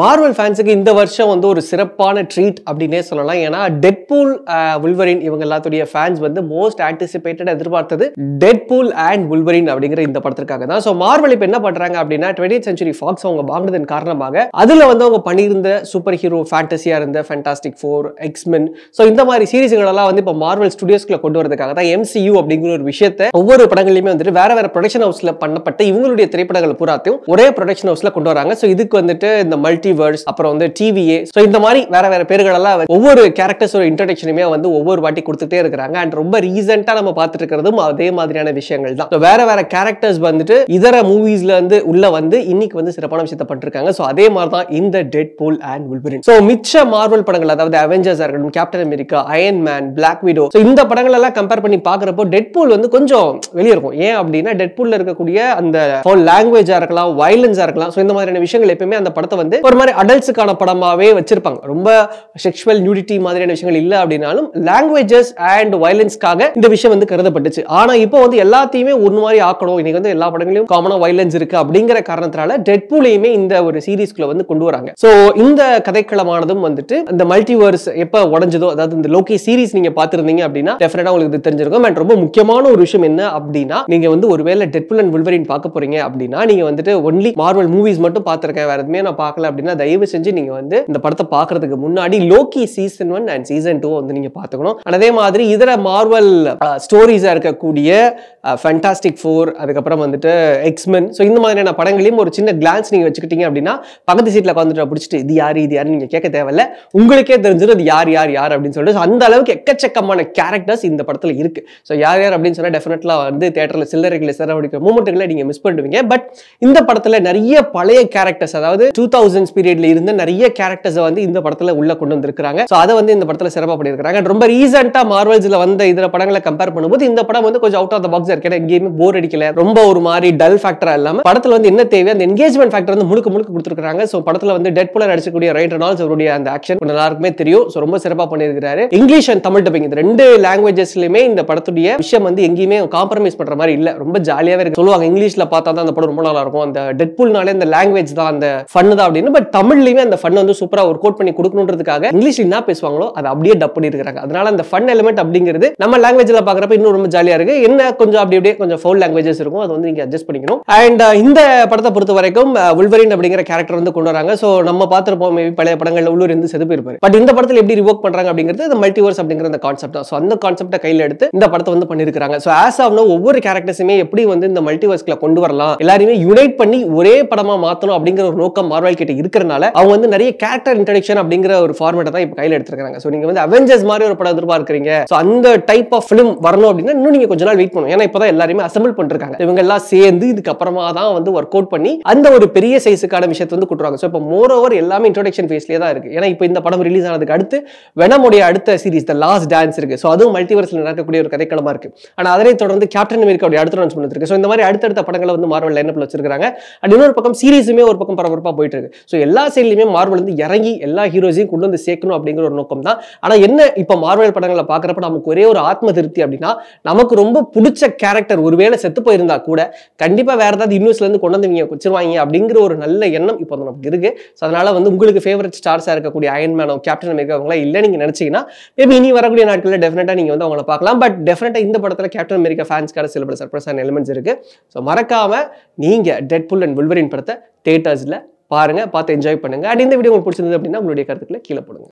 Marvel ஃபேன்ஸுக்கு இந்த வருஷம் வந்து ஒரு சிறப்பான ட்ரீட் அப்படின்னே சொல்லலாம் ஏன்னா டெட்பூல் உல்வரின் இவங்க எல்லாத்துடைய ஃபேன்ஸ் வந்து மோஸ்ட் ஆன்டிசிபேட்டட் எதிர்பார்த்தது டெட்பூல் அண்ட் உல்வரின் அப்படிங்கிற இந்த படத்திற்காக தான் ஸோ மார்வல் இப்போ என்ன பண்ணுறாங்க அப்படின்னா டுவெண்ட்டி சென்ச்சுரி ஃபாக்ஸ் அவங்க வாங்கினதன் காரணமாக அதில் வந்து அவங்க பண்ணியிருந்த சூப்பர் ஹீரோ ஃபேண்டசியாக இருந்த ஃபேண்டாஸ்டிக் ஃபோர் எக்ஸ்மென் ஸோ இந்த மாதிரி சீரிஸ்களெல்லாம் வந்து இப்போ மார்வல் ஸ்டுடியோஸ்க்குள்ள கொண்டு வரதுக்காக தான் எம்சியு அப்படிங்கிற ஒரு விஷயத்தை ஒவ்வொரு படங்களையுமே வந்துட்டு வேற வேற ப்ரொடக்ஷன் ஹவுஸில் பண்ணப்பட்ட இவங்களுடைய திரைப்படங்கள் பூராத்தையும் ஒரே ப்ரொடக்ஷன் ஹவுஸில் கொண்டு வராங்க ஸோ இதுக்கு வந்துட்டு இந்த மல்டி மல்டிவர்ஸ் அப்புறம் வந்து டிவிஏ ஸோ இந்த மாதிரி வேற வேற பேர்கள் எல்லாம் ஒவ்வொரு கேரக்டர்ஸோட இன்ட்ரடக்ஷனுமே வந்து ஒவ்வொரு வாட்டி கொடுத்துட்டே இருக்கிறாங்க அண்ட் ரொம்ப ரீசெண்டாக நம்ம பார்த்துட்டு இருக்கிறதும் அதே மாதிரியான விஷயங்கள் தான் வேற வேற கேரக்டர்ஸ் வந்துட்டு இதர மூவிஸ்ல இருந்து உள்ள வந்து இன்னைக்கு வந்து சிறப்பான விஷயத்தை பண்ணிருக்காங்க ஸோ அதே மாதிரி தான் இந்த Deadpool and Wolverine so மிச்ச மார்வல் படங்கள் அதாவது அவெஞ்சர்ஸ் இருக்கட்டும் Captain America Iron Man Black Widow so இந்த படங்கள் எல்லாம் கம்பேர் பண்ணி பாக்குறப்போ டெட் வந்து கொஞ்சம் வெளியே இருக்கும் ஏன் அப்படின்னா டெட் இருக்கக்கூடிய அந்த லாங்குவேஜா இருக்கலாம் வயலன்ஸா இருக்கலாம் ஸோ இந்த மாதிரியான விஷயங்கள் எப்பயுமே அந்த படத்தை வந்து ஒரு மாதிரி அடல்ட்ஸுக்கான படமாகவே வச்சிருப்பாங்க ரொம்ப செக்ஷுவல் நியூடிட்டி மாதிரியான விஷயங்கள் இல்லை அப்படின்னாலும் லாங்குவேஜஸ் அண்ட் வயலன்ஸ்க்காக இந்த விஷயம் வந்து கருதப்பட்டுச்சு ஆனால் இப்போ வந்து எல்லாத்தையுமே ஒரு மாதிரி ஆக்கணும் இன்றைக்கி வந்து எல்லா படங்களையும் காமனாக வயலன்ஸ் இருக்குது அப்படிங்கிற காரணத்தினால டெட்பூலையுமே இந்த ஒரு சீரீஸ்குள்ளே வந்து கொண்டு வராங்க ஸோ இந்த கதைக்களமானதும் வந்துட்டு இந்த மல்டிவர்ஸ் எப்போ உடஞ்சதோ அதாவது இந்த லோக்கி சீரீஸ் நீங்கள் பார்த்துருந்தீங்க அப்படின்னா டெஃபினட்டாக உங்களுக்கு இது தெரிஞ்சிருக்கும் அண்ட் ரொம்ப முக்கியமான ஒரு விஷயம் என்ன அப்படின்னா நீங்கள் வந்து ஒருவேளை டெட்புல் அண்ட் வில்வரின் பார்க்க போகிறீங்க அப்படின்னா நீங்கள் வந்துட்டு ஒன்லி மார்வல் மூவிஸ் மட்டும் பார்த்துருக்கேன் வேறு எதுவுமே நான் பார்க்கல அப்படின்னா தயவு செஞ்சு நீங்க வந்து இந்த படத்தை பாக்குறதுக்கு முன்னாடி Loki season one and season two வந்து நீங்க பாத்துக்கணும் அதே மாதிரி இதர மார்வல் ஸ்டோரிஸா uh, இருக்கக்கூடிய ஃபேண்டாஸ்டிக் uh, ஃபோர் அதுக்கப்புறம் வந்துட்டு எக்ஸ்மென் ஸோ இந்த மாதிரியான படங்களையும் ஒரு சின்ன கிளான்ஸ் நீங்க வச்சுக்கிட்டீங்க அப்படின்னா பக்கத்து சீட்ல உட்காந்துட்டு பிடிச்சிட்டு இது யாரு இது யாருன்னு நீங்க கேட்க தேவையில்ல உங்களுக்கே தெரிஞ்சிடும் அது யார் யார் யார் அப்படின்னு சொல்லிட்டு அந்த அளவுக்கு எக்கச்சக்கமான கேரக்டர்ஸ் இந்த படத்துல இருக்கு ஸோ யார் யார் அப்படின்னு சொன்னா டெஃபினெட்லாம் வந்து தேட்டரில் சில்லறைகளை சிறவடிக்கிற மூமெண்ட்டுகளை நீங்க மிஸ் பண்ணுவீங்க பட் இந்த படத்துல நிறைய பழைய கேரக்டர்ஸ் அதாவது டூ தௌசண்ட் டைமென்ஷன்ஸ் பீரியட்ல இருந்து நிறைய கேரக்டர்ஸ் வந்து இந்த படத்துல உள்ள கொண்டு வந்திருக்காங்க சோ அதை வந்து இந்த படத்துல சிறப்பா பண்ணியிருக்காங்க ரொம்ப ரீசெண்டா மார்வல்ஸ்ல வந்த இதர படங்களை கம்பேர் பண்ணும்போது இந்த படம் வந்து கொஞ்சம் அவுட் ஆஃப் த பாக்ஸ் இருக்கு எங்கேயுமே போர் அடிக்கல ரொம்ப ஒரு மாதிரி டல் ஃபேக்டரா இல்லாம படத்துல வந்து என்ன தேவை அந்த என்கேஜ்மெண்ட் ஃபேக்டர் வந்து முழுக்க முழுக்க கொடுத்துருக்காங்க ஸோ படத்துல வந்து டெட் புலர் அடிச்சக்கூடிய ரைட் ரெனால்ஸ் அவருடைய அந்த ஆக்ஷன் எல்லாருக்குமே தெரியும் சோ ரொம்ப சிறப்பாக பண்ணியிருக்காரு இங்கிலீஷ் அண்ட் தமிழ் டப்பிங் இந்த ரெண்டு லாங்குவேஜஸ்லயுமே இந்த படத்துடைய விஷயம் வந்து எங்கேயுமே காம்ப்ரமைஸ் பண்ற மாதிரி இல்ல ரொம்ப ஜாலியாவே இருக்கு சொல்லுவாங்க இங்கிலீஷ்ல பார்த்தா தான் அந்த படம் ரொம்ப நல்லா இருக்கும் அந்த டெட் புல்னாலே இந்த லாங்குவேஜ் தான் அந்த ஃபன் தான் அப்படின்னு பட் தமிழ்லயுமே அந்த ஃபன் வந்து சூப்பரா ஒரு கோட் பண்ணி கொடுக்கணுன்றதுக்காக இங்கிலீஷ் என்ன பேசுவாங்களோ அதை அப்படியே டப் பண்ணியிருக்காங்க அதனால அந்த ஃபன் எலிமெண்ட் அப்படிங்கிறது நம்ம லாங்குவேஜ்ல பாக்குறப்ப இன்னும் ரொம்ப ஜாலியா இருக்கு என்ன கொஞ்சம் அப்படி அப்படியே கொஞ்சம் ஃபோல் லாங்குவேஜஸ் இருக்கும் அதை வந்து நீங்க அட்ஜஸ்ட் பண்ணிக்கணும் அண்ட் uh, இந்த படத்தை பொறுத்த வரைக்கும் உள்வரின் uh, அப்படிங்கிற கேரக்டர் வந்து கொண்டு வராங்க ஸோ நம்ம பார்த்துருப்போம் மேபி பழைய படங்களில் உள்ளூர் இருந்து செதுப்பு இருப்பார் பட் இந்த படத்தில் எப்படி ரிவோக் பண்றாங்க அப்படிங்கிறது அந்த மல்டிவர்ஸ் அப்படிங்கிற அந்த கான்செப்ட் தான் ஸோ அந்த கான்செப்டை கையில் எடுத்து இந்த படத்தை வந்து பண்ணிருக்காங்க ஸோ ஆஸ் ஆஃப் ஒவ்வொரு கேரக்டர்ஸுமே எப்படி வந்து இந்த மல்டிவர்ஸ்ல கொண்டு வரலாம் எல்லாருமே யுனைட் பண்ணி ஒரே படமா மாற்றணும் அப்படிங்கிற ஒரு நோக்கம் மார்வல் கிட்ட இருக்கிறனால அவங்க வந்து நிறைய கேரக்டர் இன்ட்ரடக்ஷன் அப்படிங்கிற ஒரு ஃபார்மேட்டை தான் இப்போ கையில் எடுத்துருக்காங்க ஸோ நீங்கள் வந்து அவெஞ்சர்ஸ் மாதிரி ஒரு படம் எதிர்பார்க்குறீங்க ஸோ அந்த டைப் ஆஃப் ஃபிலிம் வரணும் அப்படின்னா இன்னும் நீங்கள் கொஞ்ச நாள் வெயிட் பண்ணணும் ஏன்னா இப்போ தான் எல்லாருமே அசம்பிள் பண்ணிருக்காங்க இவங்க எல்லாம் சேர்ந்து இதுக்கப்புறமா தான் வந்து ஒர்க் அவுட் பண்ணி அந்த ஒரு பெரிய சைஸுக்கான விஷயத்தை வந்து கொடுத்துருவாங்க ஸோ இப்போ மோர் ஓவர் எல்லாமே இன்ட்ரடக்ஷன் ஃபேஸ்லேயே தான் இருக்குது ஏன்னா இப்போ இந்த படம் ரிலீஸ் ஆனதுக்கு அடுத்து வெனமுடைய அடுத்த சீரிஸ் த லாஸ்ட் டான்ஸ் இருக்குது ஸோ அதுவும் மல்டிவர்ஸில் நடக்கக்கூடிய ஒரு கதைக்களமாக இருக்குது ஆனால் அதனை தொடர்ந்து கேப்டன் அமெரிக்காவுடைய அடுத்த லான்ச் பண்ணிருக்கு ஸோ இந்த மாதிரி அடுத்தடுத்த படங்களை வந்து மார்வல் லைனப்பில் வச்சிருக்காங்க அண்ட் இன்னொரு பக்கம் சீரிஸுமே ஒரு பக்கம் பரபரப்பாக போயிட்டு இருக்கு ஸோ எல்லா சைட்லையுமே மார்வல் வந்து இறங்கி எல்லா ஹீரோஸையும் கொண்டு வந்து சேர்க்கணும் அப்படிங்கிற ஒரு நோக்கம் தான் ஆனால் என்ன இப்போ மார்வல் படங்களை பார்க்குறப்ப நமக்கு ஒரே ஒரு ஆத்ம திருப்தி அப்படின்னா நமக்கு ரொம்ப பிடிச்ச கேரக்டர் ஒருவேளை செத்து போயிருந்தா கூட கண்டிப்பாக வேறு ஏதாவது இன்னூஸ்லேருந்து கொண்டு வந்து நீங்கள் வச்சிருவாங்க அப்படிங்கிற ஒரு நல்ல எண்ணம் இப்போ நமக்கு இருக்குது ஸோ அதனால் வந்து உங்களுக்கு ஃபேவரட் ஸ்டார்ஸாக இருக்கக்கூடிய அயன் மேனோ கேப்டன் அமெரிக்கா அவங்களா இல்லை நீங்கள் நினச்சிங்கன்னா மேபி இனி வரக்கூடிய நாட்களில் டெஃபினட்டாக நீங்கள் வந்து அவங்கள பார்க்கலாம் பட் டெஃபினட்டாக இந்த படத்தில் கேப்டன் அமெரிக்கா ஃபேன்ஸ்கார சில பல சர்ப்ரைஸான எலிமெண்ட்ஸ் இருக்குது ஸோ மறக்காமல் நீங்கள் டெட் புல் அண்ட் புல்வரின் படத்தை தேட்டர்ஸில் பாருங்கள் பார்த்து என்ஜாய் பண்ணுங்கள் அண்ட் இந்த வீடியோ உங்களுக்கு பிடிச்சிருந்தது அப்படின்னா உங்களுடைய கருத்துக்களை கீழே போடுங்க